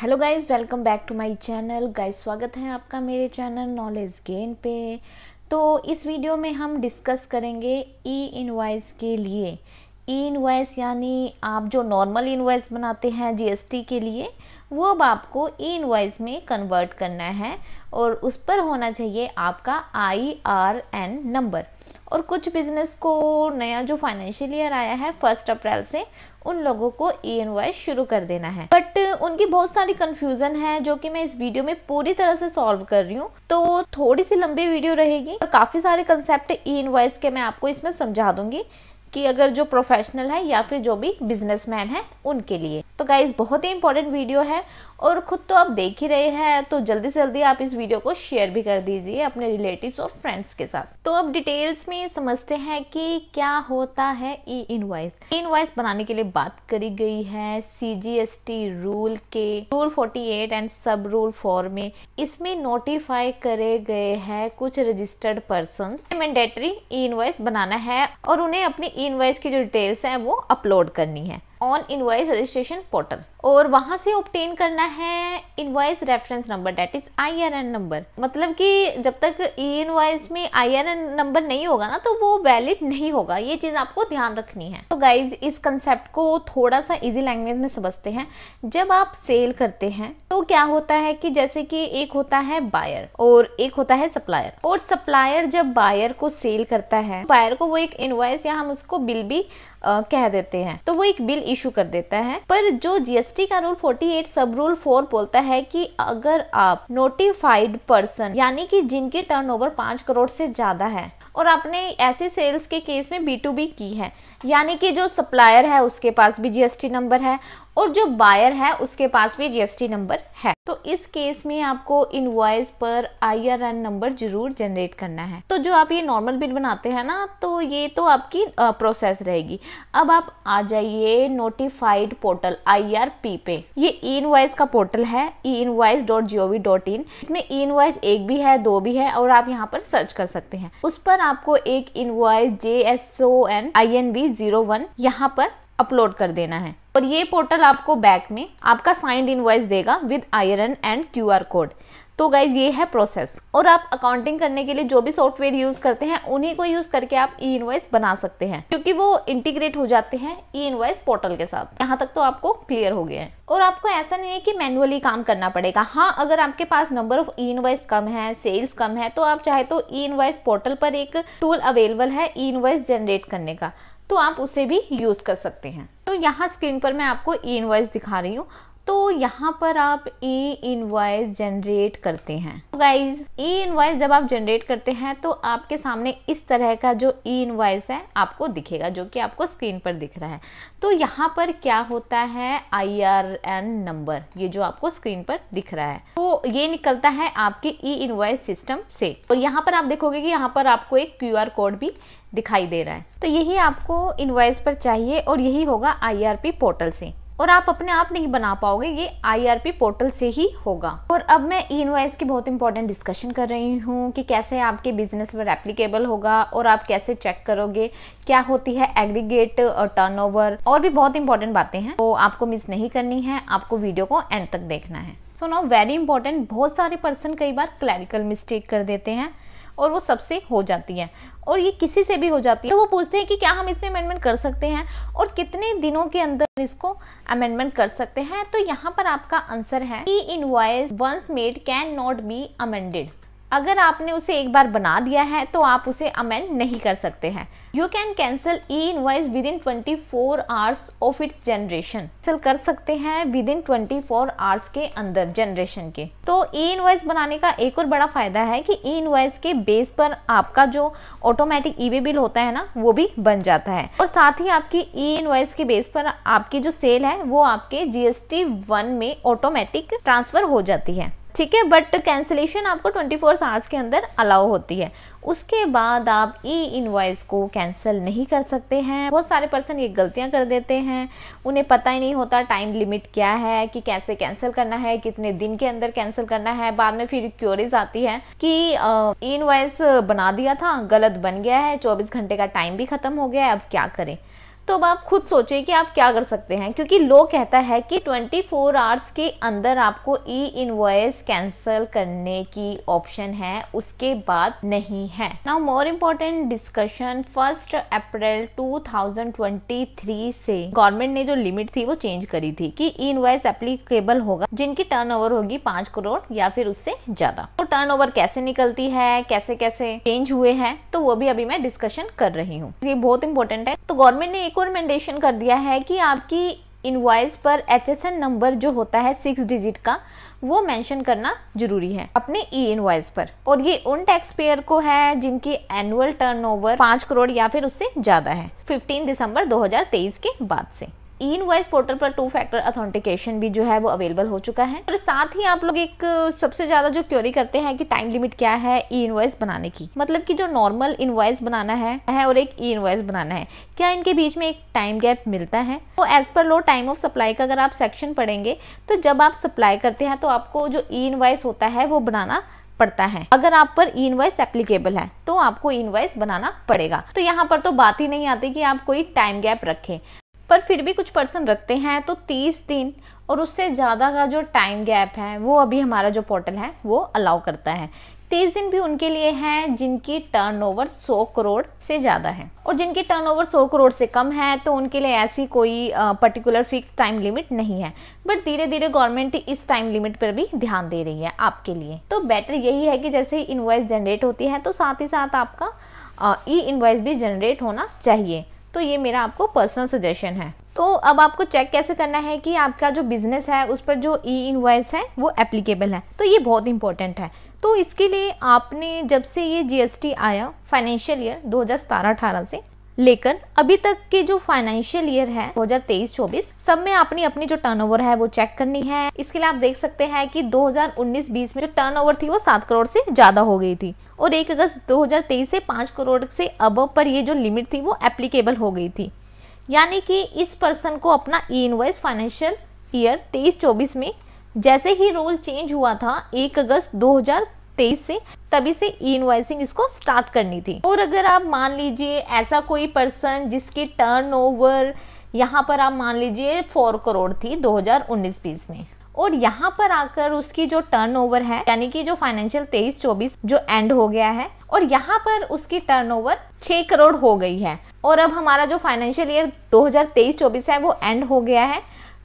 hello guys welcome back to my channel guys स्वागत है आपका मेरे चैनल नॉलेज गेन पे तो इस वीडियो में हम डिस्कस करेंगे ई इनवाइस के लिए ई इनवाइस यानी आप जो नॉर्मल इनवाइस बनाते हैं जीएसटी के लिए वो अब आपको ई इनवाइस में कन्वर्ट करना है और उस पर होना चाहिए आपका आई आर एन नंबर और कुछ बिजनेस को नया जो फाइनेंशियल ईयर आया है फर्स्ट अप्रैल से उन लोगों को ई e एन शुरू कर देना है बट उनकी बहुत सारी कंफ्यूजन है जो कि मैं इस वीडियो में पूरी तरह से सॉल्व कर रही हूँ तो थोड़ी सी लंबी वीडियो रहेगी और काफी सारे कंसेप्ट ई इनवॉइस के मैं आपको इसमें समझा दूंगी कि अगर जो प्रोफेशनल है या फिर जो भी बिजनेसमैन है उनके लिए तो गाइज बहुत ही इंपॉर्टेंट वीडियो है और ख़ुद तो आप देख ही रहे हैं तो जल्दी से जल्दी आप इस वीडियो को शेयर भी कर दीजिए अपने रिलेटिव्स और फ्रेंड्स के साथ तो अब डिटेल्स में समझते हैं कि क्या होता है ई इनवाइस ई इनवाइस बनाने के लिए बात करी गई है सीजीएसटी रूल के रूल 48 एंड सब रूल 4 में इसमें नोटिफाई करे गए हैं कुछ registered person mandatory e invoice बनाना है और उन्हें अपनी ई e इनवाइस की जो डिटेल्स है वो अपलोड करनी है ऑन इनवाइस रजिस्ट्रेशन पोर्टल और वहाँ से ऑप्टेन करना है invoice reference number date is I R N number मतलब कि जब तक ई इनवॉइस में आई आर एन नंबर नहीं होगा ना तो वो वैलिड नहीं होगा ये चीज़ आपको ध्यान रखनी है तो गाइज इस कंसेप्ट को थोड़ा सा इजी लैंग्वेज में समझते हैं जब आप सेल करते हैं तो क्या होता है कि जैसे कि एक होता है बायर और एक होता है सप्लायर और सप्लायर जब बायर को सेल करता है बायर को वो एक इनवॉइस या हम उसको बिल भी आ, कह देते हैं तो वो एक बिल इशू कर देता है पर जो जीएसटी जीएसटी कानून 48 सब रूल 4 बोलता है कि अगर आप नोटिफाइड पर्सन यानी कि जिनके टर्नओवर 5 करोड़ से ज्यादा है और आपने ऐसे सेल्स के केस में बी टू बी की है यानी कि जो सप्लायर है उसके पास भी जीएसटी नंबर है और जो बायर है उसके पास भी जीएसटी नंबर है तो इस केस में आपको इनवॉइस पर आईआरएन नंबर जरूर जनरेट करना है तो जो आप ये नॉर्मल बिल बनाते हैं ना तो ये तो आपकी प्रोसेस रहेगी अब आप आ जाइए नोटिफाइड पोर्टल आईआरपी पे ये इन इनवॉइस का पोर्टल है invoice dot G O V dot in इसमें ई इनवॉइस एक भी है दो भी है और आप यहाँ पर सर्च कर सकते हैं उस पर आपको एक invoice J S O N I N B zero one यहाँ पर अपलोड कर देना है और ये पोर्टल आपको बैक में आपका साइन इनवॉइस देगा with iron and Q code तो गाइज ये है प्रोसेस और आप अकाउंटिंग करने के लिए जो भी सॉफ्टवेयर यूज करते हैं उन्हीं को यूज करके आप ई इनवॉइस बना सकते हैं क्योंकि वो इंटीग्रेट हो जाते हैं ई इनवॉइस पोर्टल के साथ यहाँ तक तो आपको क्लियर हो गया है और आपको ऐसा नहीं है कि मैन्युअली काम करना पड़ेगा हाँ अगर आपके पास नंबर ऑफ ई इनवॉइस कम है सेल्स कम है तो आप चाहे तो ई इनवॉइस पोर्टल पर एक टूल अवेलेबल है ई इनवॉइस जनरेट करने का तो आप उसे भी यूज़ कर सकते हैं तो यहाँ स्क्रीन पर मैं आपको ई इनवाइस दिखा रही हूँ तो यहाँ पर आप ई इनवॉइस जनरेट करते हैं तो गाइज ई इनवॉइस जब आप जनरेट करते हैं तो आपके सामने इस तरह का जो ई इनवाइस है आपको दिखेगा जो कि आपको स्क्रीन पर दिख रहा है तो यहाँ पर क्या होता है आई आर एन नंबर ये जो आपको स्क्रीन पर दिख रहा है तो ये निकलता है आपके ई इनवाइस सिस्टम से और यहाँ पर आप देखोगे कि यहाँ पर आपको एक क्यू आर कोड भी दिखाई दे रहा है तो यही आपको वॉयस पर चाहिए और यही होगा पी पोर्टल से और आप अपने आप नहीं बना पाओगे ये आईआरपी पोर्टल से ही होगा और अब मैं ई इनवॉइस की बहुत इंपॉर्टेंट डिस्कशन कर रही हूँ कि कैसे आपके बिजनेस पर एप्लीकेबल होगा और आप कैसे चेक करोगे क्या होती है एग्रीगेट और ओवर और भी बहुत इंपॉर्टेंट बातें हैं तो आपको मिस नहीं करनी है आपको वीडियो को एंड तक देखना है सो नाउ वेरी इंपॉर्टेंट बहुत सारे पर्सन कई बार क्लैरिकल मिस्टेक कर देते हैं और वो सबसे हो जाती है और ये किसी से भी हो जाती है तो वो पूछते हैं कि क्या हम इसमें अमेंडमेंट कर सकते हैं और कितने दिनों के अंदर इसको अमेंडमेंट कर सकते हैं तो यहाँ पर आपका आंसर है e invoice once made cannot be amended अगर आपने उसे एक बार बना दिया है तो आप उसे अमेंड नहीं कर सकते हैं you can cancel e invoice within twenty four hours of its generation cancel कर सकते हैं within twenty four hours के अंदर जनरेशन के तो ई इनवाइस बनाने का एक और बड़ा फायदा है कि ई इनवाइस के बेस पर आपका जो ऑटोमेटिक ई वे बिल होता है ना वो भी बन जाता है और साथ ही आपकी ई इनवाइस के बेस पर आपकी जो सेल है वो आपके जीएसटी वन में ऑटोमेटिक ट्रांसफर हो जाती है ठीक है बट कैंसिलेशन आपको 24 फोर आवर्स के अंदर अलाउ होती है उसके बाद आप ई इनवॉइस को कैंसिल नहीं कर सकते हैं बहुत सारे पर्सन ये गलतियां कर देते हैं उन्हें पता ही नहीं होता टाइम लिमिट क्या है कि कैसे कैंसिल करना है कितने दिन के अंदर कैंसिल करना है बाद में फिर क्योरीज आती है कि ई इनवॉइस बना दिया था गलत बन गया है चौबीस घंटे का टाइम भी खत्म हो गया है अब क्या करें तो अब आप खुद सोचिए कि आप क्या कर सकते हैं क्योंकि लोग कहता है कि 24 फोर आवर्स के अंदर आपको ई इनवॉइस कैंसिल करने की ऑप्शन है उसके बाद नहीं है now more important discussion first April 2023 से गवर्नमेंट ने जो लिमिट थी वो चेंज करी थी कि ई इनवॉइस एप्लीकेबल होगा जिनकी टर्न होगी पांच करोड़ या फिर उससे ज्यादा तो टर्न कैसे निकलती है कैसे कैसे चेंज हुए हैं तो वो भी अभी मैं डिस्कशन कर रही हूँ ये बहुत इंपॉर्टेंट है तो गवर्नमेंट ने मैंडेशन कर दिया है कि आपकी इनवॉइस पर एच नंबर जो होता है सिक्स डिजिट का वो मेंशन करना जरूरी है अपने ई e इनवॉइस पर और ये उन टैक्स पेयर को है जिनकी एनुअल टर्नओवर पांच करोड़ या फिर उससे ज्यादा है 15 दिसंबर 2023 के बाद से इनवॉइस पोर्टल पर टू फैक्टर ऑथेंटिकेशन भी जो है वो अवेलेबल हो चुका है और साथ ही आप लोग एक सबसे ज्यादा जो क्योरी करते हैं कि टाइम लिमिट क्या है ई इनवॉइस बनाने की मतलब कि जो नॉर्मल इनवॉइस बनाना है, है और एक ई इनवॉइस बनाना है क्या इनके बीच में एक टाइम गैप मिलता है तो as per low time of supply का अगर आप सेक्शन पढ़ेंगे तो जब आप सप्लाई करते हैं तो आपको जो ई इनवॉइस होता है वो बनाना पड़ता है अगर आप पर इन इनवाइस एप्लीकेबल है तो आपको इनवाइस बनाना पड़ेगा तो यहाँ पर तो बात ही नहीं आती कि आप कोई टाइम गैप रखें पर फिर भी कुछ पर्सन रखते हैं तो तीस दिन और उससे ज़्यादा का जो टाइम गैप है वो अभी हमारा जो पोर्टल है वो अलाउ करता है तीस दिन भी उनके लिए हैं जिनकी टर्नओवर सौ करोड़ से ज़्यादा है और जिनकी टर्नओवर सौ करोड़ से कम है तो उनके लिए ऐसी कोई पर्टिकुलर फिक्स टाइम लिमिट नहीं है बट धीरे धीरे गवर्नमेंट इस टाइम लिमिट पर भी ध्यान दे रही है आपके लिए तो बेटर यही है कि जैसे ही इन्वॉइस जनरेट होती है तो साथ ही साथ आपका ई इन्वॉइस भी जनरेट होना चाहिए तो ये मेरा आपको पर्सनल सजेशन है तो अब आपको चेक कैसे करना है कि आपका जो बिजनेस है उस पर जो ई इनवॉइस है वो एप्लीकेबल है तो ये बहुत इंपॉर्टेंट है तो इसके लिए आपने जब से ये जीएसटी आया फाइनेंशियल ईयर 2017-18 से लेकिन अभी तक के जो फाइनेंशियल ईयर है 2023-24 सब में आपने अपनी जो टर्नओवर है वो चेक करनी है इसके लिए आप देख सकते हैं कि 2019-20 में जो टर्नओवर थी वो सात करोड़ से ज्यादा हो गई थी और एक अगस्त 2023 से पांच करोड़ से अब पर ये जो लिमिट थी वो एप्लीकेबल हो गई थी यानी कि इस पर्सन को अपना ई इनवाइस फाइनेंशियल ईयर तेईस चौबीस में जैसे ही रोल चेंज हुआ था एक अगस्त दो 2023 से तभी से ई इनवाइसिंग इसको स्टार्ट करनी थी और अगर आप मान लीजिए ऐसा कोई पर्सन जिसके टर्न ओवर यहाँ पर आप मान लीजिए फोर करोड़ थी 2019 हजार में और यहाँ पर आकर उसकी जो टर्नओवर है यानी कि जो फाइनेंशियल तेईस चौबीस जो एंड हो गया है और यहाँ पर उसकी टर्नओवर छह करोड़ हो गई है और अब हमारा जो फाइनेंशियल ईयर 2023-24 है वो एंड हो गया है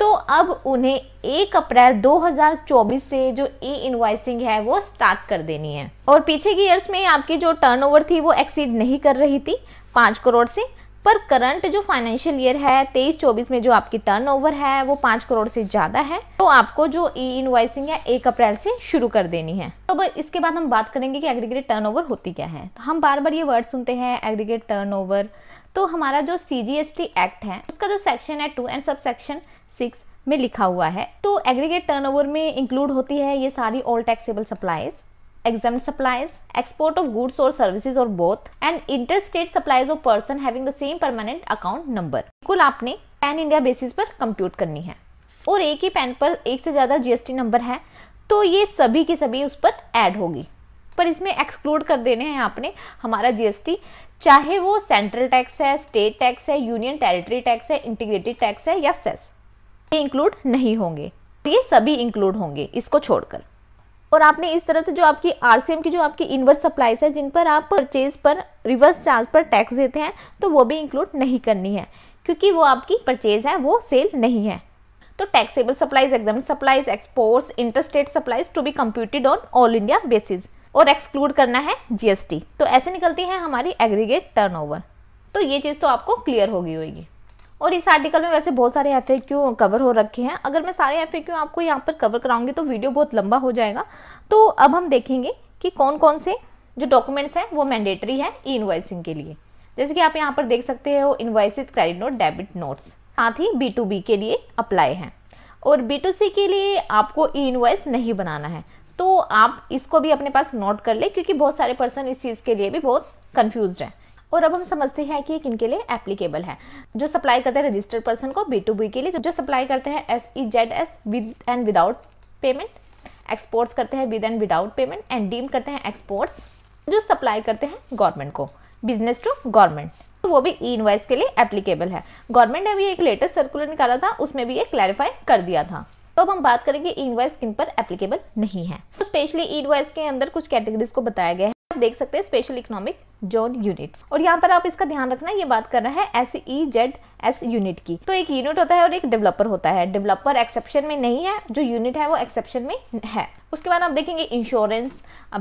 तो अब उन्हें 1 अप्रैल 2024 से जो ई इनवाइसिंग है वो स्टार्ट कर देनी है और पीछे की ईयर्स में आपकी जो टर्नओवर थी वो एक्सीड नहीं कर रही थी पाँच करोड़ से पर करंट जो फाइनेंशियल ईयर है तेईस चौबीस में जो आपकी टर्नओवर है वो पाँच करोड़ से ज़्यादा है तो आपको जो ई इनवाइसिंग है एक अप्रैल से शुरू कर देनी है तो इसके बाद हम बात करेंगे कि एग्रीगेट टर्न होती क्या है तो हम बार बार ये वर्ड सुनते हैं एग्रीगेट टर्न तो हमारा जो सी एक्ट है उसका जो सेक्शन है two and sub section six में लिखा हुआ है तो एग्रीगेट टर्नओवर में इंक्लूड होती है ये सारी all taxable supplies exempt export of goods और or services or both, and interstate supplies of person having the same permanent account number कुल आपने पैन इंडिया बेसिस पर कंप्यूट करनी है और एक ही पैन पर एक से ज़्यादा जीएसटी नंबर है तो ये सभी के सभी उस पर एड होगी पर इसमें एक्सक्लूड कर देने हैं आपने हमारा जीएसटी चाहे वो सेंट्रल टैक्स है स्टेट टैक्स है यूनियन टेरिटरी टैक्स है इंटीग्रेटेड टैक्स है या सेस ये इंक्लूड नहीं होंगे तो ये सभी इंक्लूड होंगे इसको छोड़कर और आपने इस तरह से जो आपकी आरसीएम की जो आपकी इनवर्स सप्लाईज है जिन पर आप परचेज पर रिवर्स चार्ज पर टैक्स देते हैं तो वो भी इंक्लूड नहीं करनी है क्योंकि वो आपकी परचेज है वो सेल नहीं है तो taxable supplies exempt supplies exports interstate supplies to be computed on all India basis और एक्सक्लूड करना है जीएसटी तो ऐसे निकलती है हमारी एग्रीगेट टर्नओवर तो ये चीज़ तो आपको क्लियर होगी होगी और इस आर्टिकल में वैसे बहुत सारे एफ कवर हो रखे हैं अगर मैं सारे एफ आपको यहाँ पर कवर कराऊंगी तो वीडियो बहुत लंबा हो जाएगा तो अब हम देखेंगे कि कौन कौन से जो डॉक्यूमेंट्स हैं वो मैंडेटरी है ई इन्वाइसिंग के लिए जैसे कि आप यहाँ पर देख सकते हो invoices credit note debit notes साथ ही बी टू बी के लिए अप्लाई हैं और बी टू सी के लिए आपको ई इन्वाइस नहीं बनाना है तो आप इसको भी अपने पास नोट कर ले क्योंकि बहुत सारे पर्सन इस चीज़ के लिए भी बहुत कन्फ्यूज हैं और अब हम समझते हैं कि के लिए एप्लीकेबल है जो सप्लाई करते हैं रजिस्टर्ड पर्सन को बी टू बी के लिए जो सप्लाई करते हैं S E Z S with and without payment exports करते हैं with and without payment and deem करते हैं एक्सपोर्ट्स जो सप्लाई करते हैं गवर्नमेंट को बिजनेस टू गवर्नमेंट तो वो भी ई e के लिए एप्लीकेबल है गवर्नमेंट ने भी एक लेटेस्ट सर्कुलर निकाला था उसमें भी ये क्लैरिफाई कर दिया था तो अब हम बात करेंगे इनवाइस e किन पर एप्लीकेबल नहीं है तो स्पेशली इनवाइस e के अंदर कुछ कैटेगरीज को बताया गया है आप देख सकते हैं स्पेशल इकोनॉमिक जोन यूनिट्स और यहाँ पर आप इसका ध्यान रखना ये बात कर रहा है S E Z S unit की तो एक यूनिट होता है और एक डेवलपर होता है डेवलपर एक्सेप्शन में नहीं है जो यूनिट है वो एक्सेप्शन में है उसके बाद आप देखेंगे insurance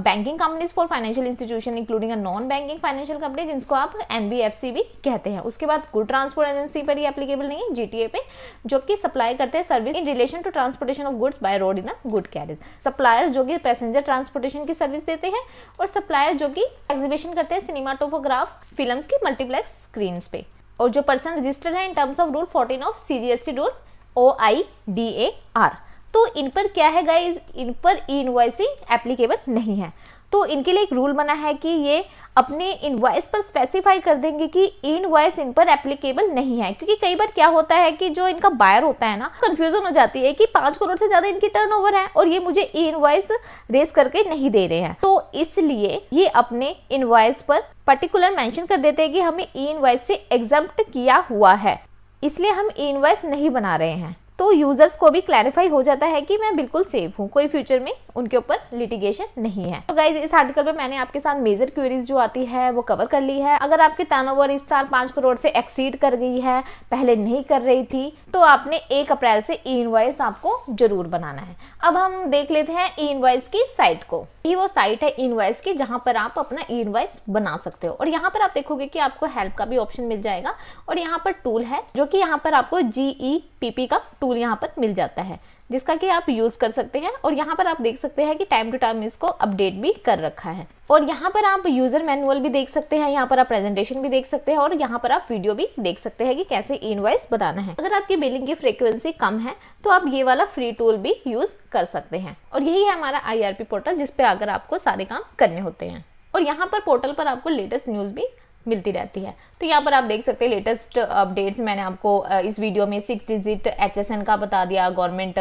banking companies for financial institution including a non banking financial company जिनको आप एनबीएफसी भी कहते हैं उसके बाद गुड ट्रांसपोर्ट एजेंसी पर ही एप्लीकेबल नहीं है जीटीए पे जो कि सप्लाई करते हैं service in relation to transportation of goods by road in a good carriage suppliers जो कि पैसेंजर ट्रांसपोर्टेशन की सर्विस देते हैं और सप्लायर जो कि एग्जीबिशन करते हैं सिनेमाटोफोग्राफ फिल्म की मल्टीप्लेक्स स्क्रीन पे और जो पर्सन रजिस्टर्ड है in terms of rule fourteen of C G S T rule O I D A R तो इन पर क्या है गाइज इन पर ई इनवाइसिंग एप्लीकेबल नहीं है तो इनके लिए एक रूल बना है कि ये अपने इनवाइस पर स्पेसिफाई कर देंगे कि इनवॉइस इन पर एप्लीकेबल नहीं है क्योंकि कई बार क्या होता है कि जो इनका बायर होता है ना कंफ्यूजन हो जाती है कि पांच करोड़ से ज़्यादा इनकी टर्नओवर है और ये मुझे ई इनवॉइस रेस करके नहीं दे रहे हैं तो इसलिए ये अपने इनवॉइस पर पर्टिकुलर मेंशन कर देते हैं कि हमें ई इनवॉइस से एग्जाम किया हुआ है इसलिए हम इनवाइस नहीं बना रहे हैं तो यूजर्स को भी क्लैरिफाई हो जाता है कि मैं बिल्कुल सेफ हूँ कोई फ्यूचर में उनके ऊपर लिटिगेशन नहीं है तो गाइज इस आर्टिकल में मैंने आपके साथ मेजर क्वेरीज जो आती है वो कवर कर ली है अगर आपके टर्न इस साल पांच करोड़ से एक्सीड कर गई है पहले नहीं कर रही थी तो आपने एक अप्रैल से ई इनवाइस आपको जरूर बनाना है अब हम देख लेते हैं ई इनवाइस की साइट को ये वो साइट है ई इनवॉइस की जहाँ पर आप अपना ई इनवाइस बना सकते हो और यहाँ पर आप देखोगे की आपको हेल्प का भी ऑप्शन मिल जाएगा और यहाँ पर टूल है जो की यहाँ पर आपको जीई पीपी e का टूल टूल यहाँ पर मिल जाता है जिसका कि आप यूज़ कर सकते हैं और यहाँ पर आप देख सकते हैं कि टाइम टू टाइम इसको अपडेट भी कर रखा है और यहाँ पर आप यूज़र मैनुअल भी देख सकते हैं यहाँ पर आप प्रेजेंटेशन भी देख सकते हैं और यहाँ पर आप वीडियो भी देख सकते हैं कि कैसे इनवॉइस बनाना है अगर आपकी बिलिंग की फ्रीक्वेंसी कम है तो आप ये वाला फ्री टूल भी यूज़ कर सकते हैं और यही है हमारा आई पोर्टल जिसपे आकर आपको सारे काम करने होते हैं और यहाँ पर पोर्टल पर आपको लेटेस्ट न्यूज़ भी मिलती रहती है तो यहाँ पर आप देख सकते हैं लेटेस्ट अपडेट्स मैंने आपको इस वीडियो में सिक्स डिजिट एच का बता दिया गवर्नमेंट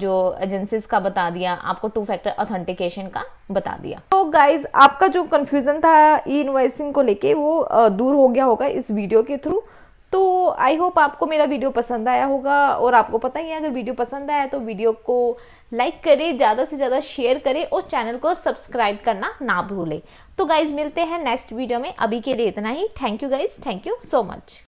जो एजेंसीज का बता दिया आपको टू फैक्टर ऑथेंटिकेशन का बता दिया तो गाइज आपका जो कन्फ्यूज़न था ई इन्वाइसिंग को लेके वो दूर हो गया होगा इस वीडियो के थ्रू तो आई होप आपको मेरा वीडियो पसंद आया होगा और आपको पता ही है अगर वीडियो पसंद आया तो वीडियो को लाइक करें ज़्यादा से ज़्यादा शेयर करें और चैनल को सब्सक्राइब करना ना भूलें तो गाइज मिलते हैं नेक्स्ट वीडियो में अभी के लिए इतना ही thank you guys thank you so much